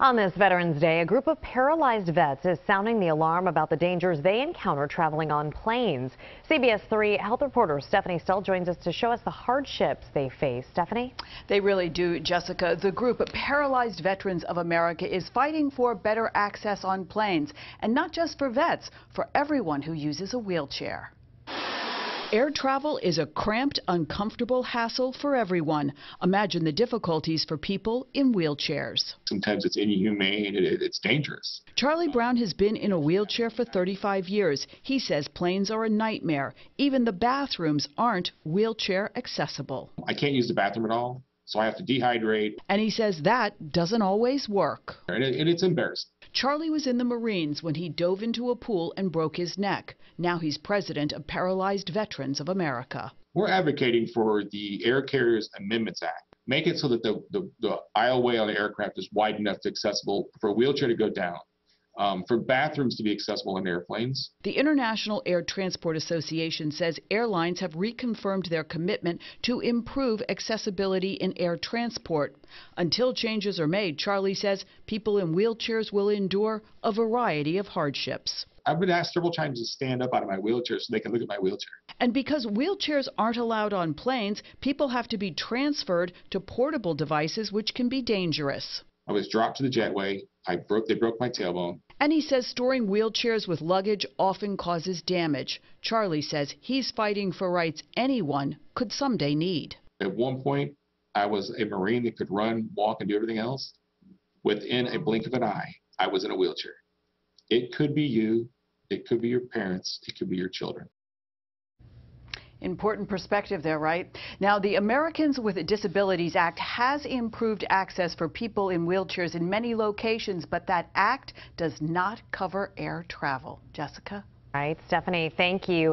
On this Veterans Day, a group of paralyzed vets is sounding the alarm about the dangers they encounter traveling on planes. CBS 3 health reporter Stephanie Stell joins us to show us the hardships they face. Stephanie? They really do, Jessica. The group Paralyzed Veterans of America is fighting for better access on planes, and not just for vets, for everyone who uses a wheelchair. Air travel is a cramped, uncomfortable hassle for everyone. Imagine the difficulties for people in wheelchairs. Sometimes it's inhumane, it, it's dangerous. Charlie Brown has been in a wheelchair for 35 years. He says planes are a nightmare. Even the bathrooms aren't wheelchair accessible. I can't use the bathroom at all, so I have to dehydrate. And he says that doesn't always work. and, it, and it's embarrassing. Charlie was in the Marines when he dove into a pool and broke his neck. Now he's president of Paralyzed Veterans of America. We're advocating for the Air Carriers Amendments Act. Make it so that the, the, the aisleway on the aircraft is wide enough to accessible for a wheelchair to go down, um, for bathrooms to be accessible in airplanes. The International Air Transport Association says airlines have reconfirmed their commitment to improve accessibility in air transport. Until changes are made, Charlie says people in wheelchairs will endure a variety of hardships. I've been asked several times to stand up out of my wheelchair so they can look at my wheelchair. And because wheelchairs aren't allowed on planes, people have to be transferred to portable devices, which can be dangerous. I was dropped to the jetway. I broke, they broke my tailbone. And he says storing wheelchairs with luggage often causes damage. Charlie says he's fighting for rights anyone could someday need. At one point, I was a Marine that could run, walk, and do everything else. Within a blink of an eye, I was in a wheelchair. It could be you, it could be your parents, it could be your children. Important perspective there, right? Now, the Americans with Disabilities Act has improved access for people in wheelchairs in many locations, but that act does not cover air travel. Jessica? All right, Stephanie, thank you.